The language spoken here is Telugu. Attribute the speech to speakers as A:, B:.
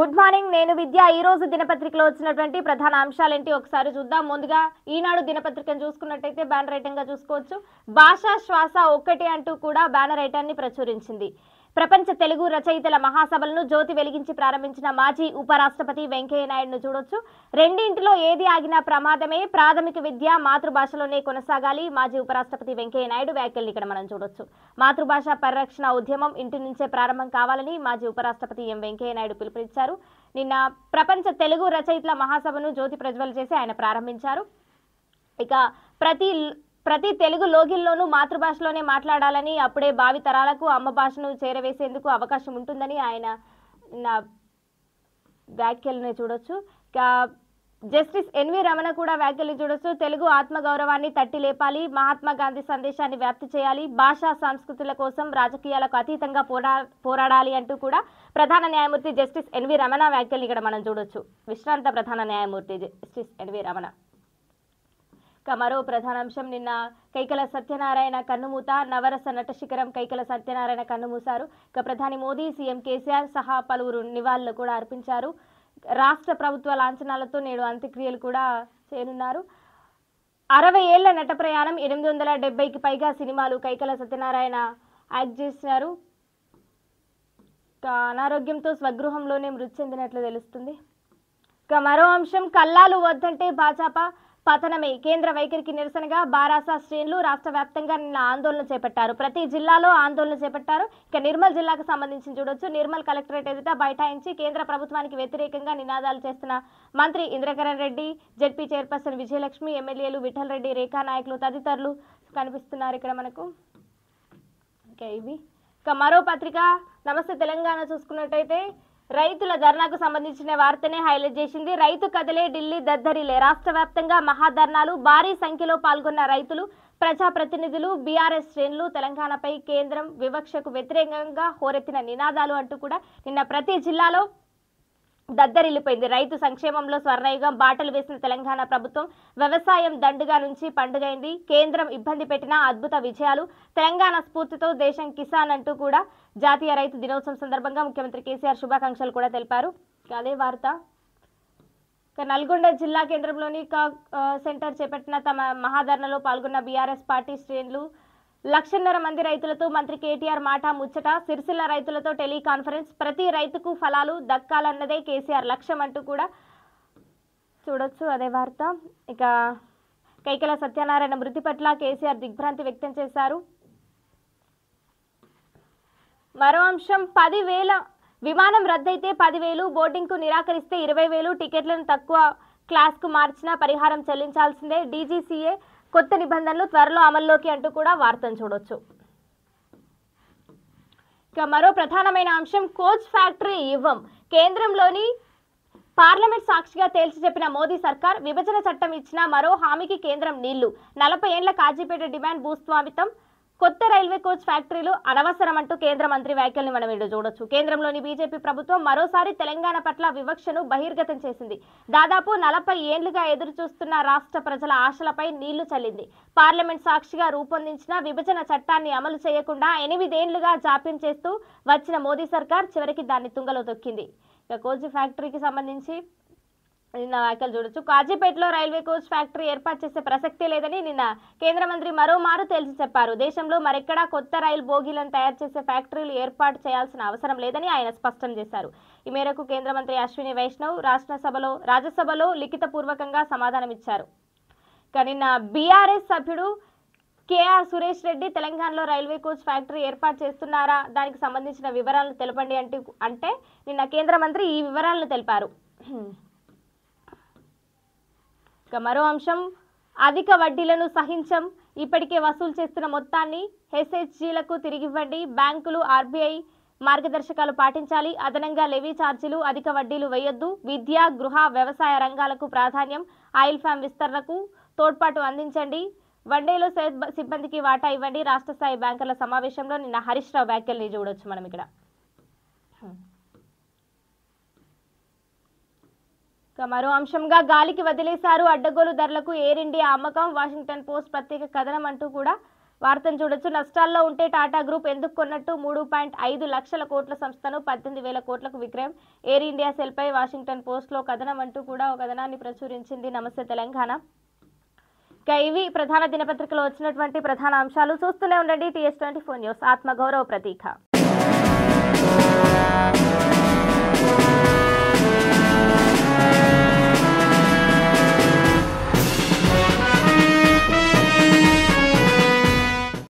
A: గుడ్ మార్నింగ్ నేను విద్య ఈ రోజు దినపత్రికలో వచ్చినటువంటి ప్రధాన అంశాలేంటి ఒకసారి చూద్దాం ముందుగా ఈనాడు దినపత్రికను చూసుకున్నట్టయితే బ్యానర్ ఐటంగా చూసుకోవచ్చు భాషా శ్వాస ఒక్కటి అంటూ కూడా బ్యానర్ ఐటాన్ని ప్రచురించింది ప్రపంచ తెలుగు రచయితల మహాసభలను జ్యోతి వెలిగించి ప్రారంభించిన మాజీ ఉపరాష్ట్రపతి వెంకయ్యనాయుడును చూడొచ్చు రెండింటిలో ఏది ఆగినా ప్రమాదమే ప్రాథమిక విద్య మాతృభాషలోనే కొనసాగాలి మాజీ ఉపరాష్ట్రపతి వెంకయ్యనాయుడు వ్యాఖ్యలు ఇక్కడ మనం చూడొచ్చు మాతృభాష పరిరక్షణ ఉద్యమం ఇంటి నుంచే ప్రారంభం కావాలని మాజీ ఉపరాష్ట్రపతి ఎం వెంకయ్యనాయుడు పిలుపునిచ్చారు నిన్న ప్రపంచ తెలుగు రచయితల మహాసభను జ్యోతి ప్రజ్వలు చేసి ఆయన ప్రారంభించారు ఇక ప్రతి ప్రతి తెలుగు లోగిల్లోనూ మాతృభాషలోనే మాట్లాడాలని అప్పుడే భావి తరాలకు అమ్మ భాషను చేరవేసేందుకు అవకాశం ఉంటుందని ఆయన నా వ్యాఖ్యలను చూడొచ్చు జస్టిస్ ఎన్వి రమణ కూడా వ్యాఖ్యలు చూడొచ్చు తెలుగు ఆత్మగౌరవాన్ని తట్టి లేపాలి మహాత్మా గాంధీ సందేశాన్ని వ్యాప్తి చేయాలి భాషా సంస్కృతుల కోసం రాజకీయాలకు అతీతంగా పోరా పోరాడాలి అంటూ కూడా ప్రధాన న్యాయమూర్తి జస్టిస్ ఎన్వి రమణ వ్యాఖ్యలు ఇక్కడ మనం చూడొచ్చు విశ్రాంత ప్రధాన న్యాయమూర్తి జస్టిస్ ఎన్వి రమణ ఇక మరో ప్రధానాంశం నిన్న కైకల సత్యనారాయణ కన్నుమూత నవరస నట శిఖరం కైకల సత్యనారాయణ కన్నుమూశారు ఇక ప్రధాని మోదీ సీఎం కేసీఆర్ సహా పలువురు నివాళులు కూడా అర్పించారు రాష్ట్ర ప్రభుత్వ లాంఛనాలతో నేడు అంత్యక్రియలు కూడా చేయనున్నారు అరవై ఏళ్ల నట ప్రయాణం ఎనిమిది వందల డెబ్బైకి పైగా సినిమాలు కైకల సత్యనారాయణ యాక్ట్ చేసినారు అనారోగ్యంతో స్వగృహంలోనే మృతి చెందినట్లు తెలుస్తుంది ఇక మరో అంశం కల్లాలు వద్దంటే భాజపా పతనమే కేంద్ర వైఖరికి నిరసనగా బారాసా శ్రేణులు రాష్ట్ర వ్యాప్తంగా నిన్న ఆందోళన చేపట్టారు ప్రతి జిల్లాలో ఆందోళన చేపట్టారు ఇక నిర్మల్ జిల్లాకు సంబంధించి చూడొచ్చు నిర్మల్ కలెక్టరేట్ ఎదుట బైఠాయించి కేంద్ర ప్రభుత్వానికి వ్యతిరేకంగా నినాదాలు చేస్తున్న మంత్రి ఇంద్రకరణ్ రెడ్డి జడ్పీ చైర్పర్సన్ విజయలక్ష్మి ఎమ్మెల్యేలు విఠల్ రెడ్డి రేఖా నాయకులు తదితరులు కనిపిస్తున్నారు ఇక్కడ మనకు ఓకే ఇవి ఇక మరో పత్రిక నమస్తే తెలంగాణ చూసుకున్నట్టయితే రైతుల ధర్నాకు సంబంధించిన వార్తనే హైలైట్ చేసింది రైతు కదలే ఢిల్లీ దద్దరిలే రాష్ట్ర వ్యాప్తంగా మహాధర్నాలు భారీ సంఖ్యలో పాల్గొన్న రైతులు ప్రజాప్రతినిధులు బీఆర్ఎస్ శ్రేణులు తెలంగాణపై కేంద్రం వివక్షకు వ్యతిరేకంగా హోరెత్తిన నినాదాలు అంటూ కూడా నిన్న ప్రతి జిల్లాలో దద్దరిల్లిపోయింది రైతు సంక్షేమంలో స్వర్ణయుగం బాటలు వేసిన తెలంగాణ ప్రభుత్వం వ్యవసాయం దండుగా నుంచి పండుగైంది కేంద్రం ఇబ్బంది పెట్టిన అద్భుత విజయాలు తెలంగాణ స్ఫూర్తితో దేశం కిసాన్ అంటూ కూడా జాతీయ రైతు దినోత్సవం సందర్భంగా ముఖ్యమంత్రి కేసీఆర్ శుభాకాంక్షలు కూడా తెలిపారు అదే వార్త నల్గొండ జిల్లా కేంద్రంలోని సెంటర్ చేపట్టిన తమ మహాధరణలో పాల్గొన్న బీఆర్ఎస్ పార్టీ శ్రేణులు లక్షన్నర మంది రైతులతో మంత్రి కేటీఆర్ మాట ముచ్చట సిరిసిల్ల రైతులతో టెలికాన్ఫరెన్స్ ప్రతి రైతుకు ఫలాలు దక్కాలన్నదే కేసీఆర్ లక్ష్యం అంటూ కూడా చూడొచ్చు అదే వార్త ఇక కైకల సత్యనారాయణ మృతి పట్ల కేసీఆర్ దిగ్భ్రాంతి వ్యక్తం చేశారు మరో అంశం పదివేల విమానం రద్దయితే పదివేలు కు నిరాకరిస్తే ఇరవై వేలు టికెట్లను తక్కువ క్లాస్కు మార్చినా పరిహారం చెల్లించాల్సిందే డీజీసీఏ కొత్త నిబంధనలు త్వరలో అమల్లోకి అంటూ కూడా వార్తను చూడొచ్చు ఇక మరో ప్రధానమైన అంశం కోచ్ ఫ్యాక్టరీ ఇవ్వం కేంద్రంలోని పార్లమెంట్ సాక్షిగా తేల్చి చెప్పిన మోదీ సర్కార్ విభజన చట్టం ఇచ్చిన మరో హామీకి కేంద్రం నీళ్లు నలభై ఏండ్ల కాజీపేట డిమాండ్ భూస్వామితం కొత్త రైల్వే కోచ్ ఫ్యాక్టరీలు అనవసరం అంటూ కేంద్ర మంత్రి వ్యాఖ్యల్ని మనం ఇటు చూడొచ్చు కేంద్రంలోని బీజేపీ ప్రభుత్వం మరోసారి తెలంగాణ పట్ల వివక్షను బహిర్గతం చేసింది దాదాపు నలభై ఏండ్లుగా ఎదురు చూస్తున్న రాష్ట్ర ప్రజల ఆశలపై నీళ్లు చల్లింది పార్లమెంట్ సాక్షిగా రూపొందించిన విభజన చట్టాన్ని అమలు చేయకుండా ఎనిమిదేండ్లుగా జాప్యం చేస్తూ వచ్చిన మోదీ సర్కార్ చివరికి దాన్ని తుంగలో తొక్కింది ఇక కోచ్ ఫ్యాక్టరీకి సంబంధించి నిన్న వ్యాఖ్యలు చూడొచ్చు కాజీపేటలో రైల్వే కోచ్ ఫ్యాక్టరీ ఏర్పాటు చేసే ప్రసక్తే లేదని నిన్న కేంద్ర మంత్రి మరోమారు తేల్చి చెప్పారు దేశంలో మరెక్కడా కొత్త రైలు బోగీలను తయారు చేసే ఫ్యాక్టరీలు ఏర్పాటు చేయాల్సిన అవసరం లేదని ఆయన స్పష్టం చేశారు ఈ మేరకు కేంద్ర మంత్రి అశ్విని వైష్ణవ్ రాష్ట్ర సభలో రాజ్యసభలో లిఖితపూర్వకంగా సమాధానమిచ్చారు కానీ నిన్న బీఆర్ఎస్ సభ్యుడు కేఆర్ సురేష్ రెడ్డి తెలంగాణలో రైల్వే కోచ్ ఫ్యాక్టరీ ఏర్పాటు చేస్తున్నారా దానికి సంబంధించిన వివరాలను తెలపండి అంటే అంటే నిన్న కేంద్ర మంత్రి ఈ వివరాలను తెలిపారు ఇక మరో అంశం అధిక వడ్డీలను సహించం ఇప్పటికే వసూలు చేస్తున్న మొత్తాన్ని హెచ్హెచ్జీలకు తిరిగివ్వండి బ్యాంకులు ఆర్బీఐ మార్గదర్శకాలు పాటించాలి అదనంగా లెవీ ఛార్జీలు అధిక వడ్డీలు వేయొద్దు విద్య గృహ వ్యవసాయ రంగాలకు ప్రాధాన్యం ఆయిల్ ఫ్యామ్ విస్తరణకు తోడ్పాటు అందించండి వన్డేలో సిబ్బందికి వాటా ఇవ్వండి రాష్ట్ర స్థాయి బ్యాంకర్ల సమావేశంలో నిన్న హరీష్ రావు వ్యాఖ్యల్ని చూడొచ్చు మనం ఇక్కడ మరో అంశంగా గాలికి వదిలేశారు అడ్డగోలు ధరలకు ఎయిర్ ఇండియా అమ్మకం వాషింగ్టన్ పోస్ట్ ప్రత్యేక కథనం అంటూ కూడా వార్తను చూడొచ్చు నష్టాల్లో ఉంటే టాటా గ్రూప్ ఎందుకు కొన్నట్టు మూడు పాయింట్ ఐదు లక్షల కోట్ల సంస్థను పద్దెనిమిది వేల కోట్లకు విక్రయం ఎయిర్ ఇండియా సెల్పై వాషింగ్టన్ పోస్ట్లో కథనం అంటూ కూడా ఒక కథనాన్ని ప్రచురించింది నమస్తే తెలంగాణ ఇవి ప్రధాన దినపత్రికలో వచ్చినటువంటి ప్రధాన అంశాలు చూస్తూనే ఉండండి టీఎస్ ట్వంటీ ఫోర్ న్యూస్ ఆత్మగౌరవ ప్రతీక